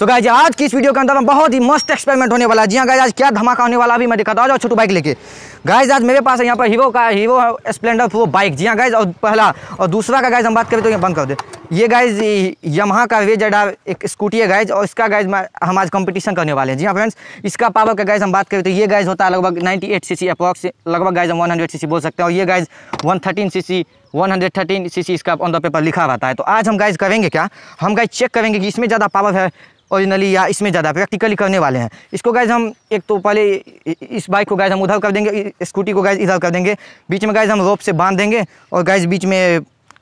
तो गाय आज की इस वीडियो के अंदर में बहुत ही मस्त एक्सपेरिमेंट होने वाला है जी हाँ गाय आज क्या धमाका होने वाला अभी मैं दिखाता हूँ छोटू बाइक लेके गाइज आज मेरे पास है यहाँ पर हीरो का हीरो स्प्लेंडर वो बाइक जी हाँ गाइज और पहला और दूसरा का गाइज हम बात करें तो ये बंद कर दे ये गाइज यमहा का वे जडा एक स्कूटी है गाइज और इसका गाइज हम आज कंपटीशन करने वाले हैं जी हाँ फ्रेंड्स इसका पावर का गाइज हम बात करें तो ये गाइज होता है लगभग 98 सीसी अप्रॉक्स लगभग गाइज हम 100 सीसी बोल सकते हैं और ये गाइज 113 सीसी 113 सीसी इसका ऑन द पेपर लिखा रहता है तो आज हम गाइज करेंगे क्या हम गाइज चेक करेंगे कि इसमें ज़्यादा पावर है ओरिजिनली या इसमें ज़्यादा प्रैक्टिकली करने वाले हैं इसको गैज हम एक तो पहले इस बाइक को गैज हम उधर कर देंगे स्कूटी को गैज इधर कर देंगे बीच में गैज हम रोप से बांध देंगे और गैज बीच में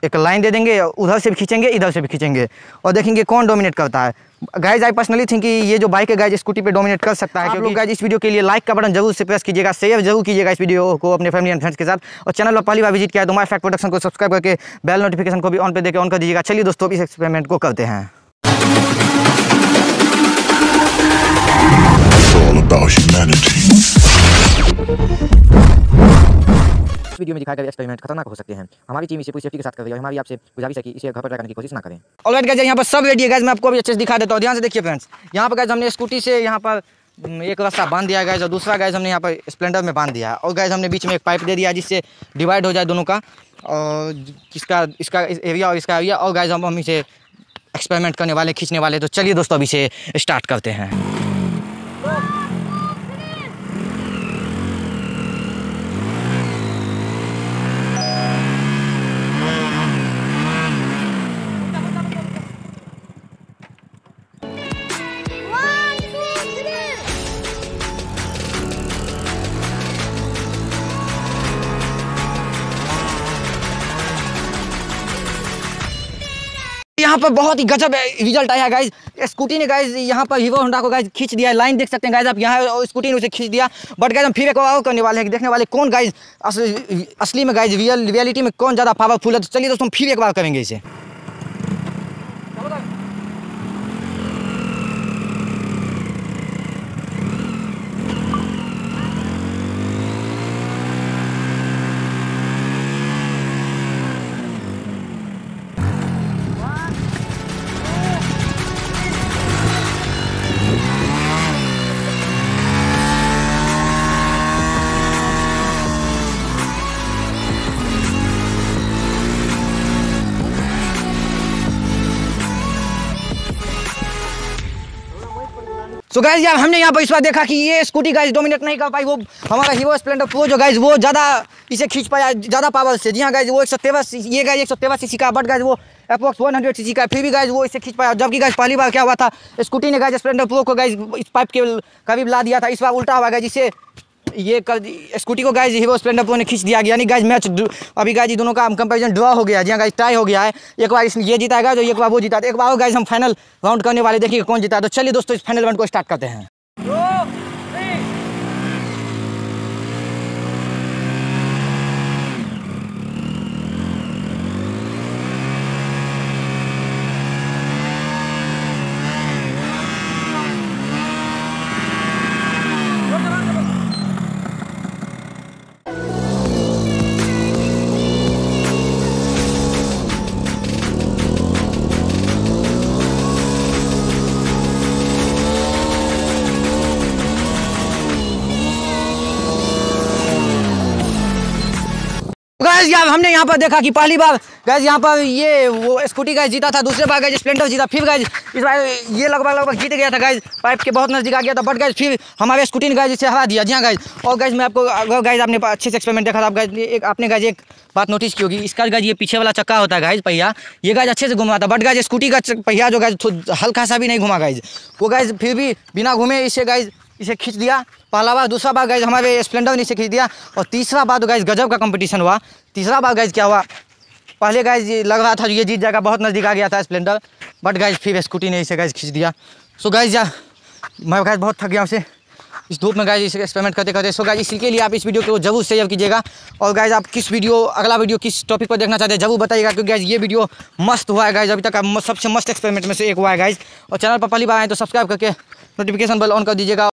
एक लाइन दे देंगे उधर से भी खींचेंगे इधर से भी खींचेंगे और देखेंगे कौन डोमिनेट करता है गाइज आई पर्सनली थिंक कि ये जो बाइक है गाइज स्कूटी पे डोमिनेट कर सकता है क्योंकि गाइज इस वीडियो के लिए लाइक का बटन जरूर से प्रेस कीजिएगा शेयर जरूर कीजिएगा इस वीडियो को अपने फैमिली एंड फ्रेंड्स के साथ और चैनल पर पहली बार विजिट किया तो माई फैक्ट प्रोडक्शन को सब्सक्राइब करके बेल नोटिफिकेशन को भी ऑन पे देकर ऑन कर दीजिएगा चलिए दोस्तों इस एक्सपेरिमेंट को करते हैं It's all about humanity. Video में दिखाया गया एक्सपेरिमेंट खतरनाक हो सकते हैं हमारी टीम इसे पूरी सेफ्टी के साथ कर रही है हमारी आपसे गुजारिश है कि इसे घर पर करने की कोशिश ना करें ऑलराइट गाइस यहाँ पर सब रेडी है गाइस मैं आपको अभी अच्छे से दिखा देता हूं ध्यान से देखिए फ्रेंड्स यहाँ पर गाइस हमने स्कूटी से यहाँ पर हम्म, एक रास्ता बांध दिया गाइस और दूसरा गाइस हमने यहाँ पर स्प्लेंडर में बांध दिया और गैस हमने बीच में एक पाइप दे दिया जिससे डिवाइड हो जाए दोनों का और किसका इसका एरिया और इसका एरिया और गैस हम हम इसे एक्सपेरिमेंट करने वाले खींचने वाले तो चलिए दोस्तों अभी से स्टार्ट करते हैं यहाँ पर बहुत ही गजब रिजल्ट आया गाइज स्कूटी ने गाइज यहाँ पर हीरो होंडा को गाइज खींच दिया लाइन देख सकते हैं गाइज आप यहाँ स्कूटी ने उसे खींच दिया बट गाइज हम फिर एक और करने वाले हैं देखने वाले कौन गाइज असली में गाइज रियल रियलिटी में कौन ज़्यादा पावरफुल है तो चलिए दोस्तों हम फिर एक बार करेंगे इसे सो गाइज यार हमने यहाँ पर इस बार देखा कि ये स्कूटी गाइज डोमिनेट नहीं कर पाई वो हमारा हीरो स्प्लेंडर प्रो जो गाइज वो ज़्यादा इसे खींच पाया ज़्यादा पावर से जी हाँ गाइज वो एक सौ तेवस ये गाइज एक सौ तेवस सी का बट गाइज वो अप्रोक्स वन हंड्रेड सी का फिर भी गाइज वो इसे खींच पाया जबकि गाइज पहली बार क्या हुआ था स्कूटी ने गाइज स्प्लेंडर प्रो को गाइज इस पाइप के कभी ला दिया था इस बार उल्टा हुआ गया जिसे ये कल स्कूटी को गाइज हीरो स्प्लेंडर प्रो ने खींच दिया गया यानी गाइज मैच अभी गाइज दोनों का कंपेरिजन ड्रॉ हो गया जी गाइज हाँ टाई हो गया है एक बार इसमें ये जीता तो एक बार वो जीता है एक बार गाइज हम फाइनल राउंड करने वाले देखिए कौन जीता तो चलिए दोस्तों इस फाइनल राउंड को स्टार्ट करते हैं गैस यहाँ हमने यहाँ पर देखा कि पहली बार गैस यहाँ पर ये वो स्कूटी गैस जीता था दूसरे बार गैस स्प्लेंडर जीता फिर गैस इस बार ये लगभग लगभग जीत गया था गैस पाइप के बहुत नजदीक आ गया था बट गैस फिर हमारे स्कूटी ने गैस इसे हरा दिया जी हाँ गैस और गैस मैं आपको गैस आपने अच्छे से एक्सपेरिमेंट देखा था आप गैस एक आपने गैस एक बात नोटिस की होगी इसका गैस ये पीछे वाला चक्का होता है गैस पहिया ये गैस अच्छे से घुमा था बट गैस स्कूटी का पहिया जो गैस हल्का सा भी नहीं घुमा गैस वो गैस फिर भी बिना घूमे इसे गैस इसे खींच दिया पहला बार दूसरा बार गाइज हमारे स्प्लेंडर ने इसे खींच दिया और तीसरा बार गाइज तो, गजब का कंपटीशन हुआ तीसरा बार गाइज क्या हुआ पहले गाइज लग रहा था ये जीत जाएगा बहुत नज़दीक आ गया था स्प्लेंडर बट गाइज फिर स्कूटी ने इसे गैज खींच दिया सो गाइज जा मैं गाइज बहुत थक गया उसे इस धूप में गाइज इसे एक्सपेरिमेंट करते करते सो गाइज इसके लिए आप इस वीडियो को जरूर शेयर कीजिएगा और गाइज आप किस वीडियो अगला वीडियो किस टॉपिक पर देखना चाहते हैं जरूर बताइएगा क्योंकि गाइज ये वीडियो मस्त हुआ है गाइज अभी तक आप सबसे मस्त एक्सपेरिमेंट में से एक हुआ है गाइज और चैनल पर पहली बार आए तो सब्सक्राइब करके नोटिफिकेशन बल ऑन कर दीजिएगा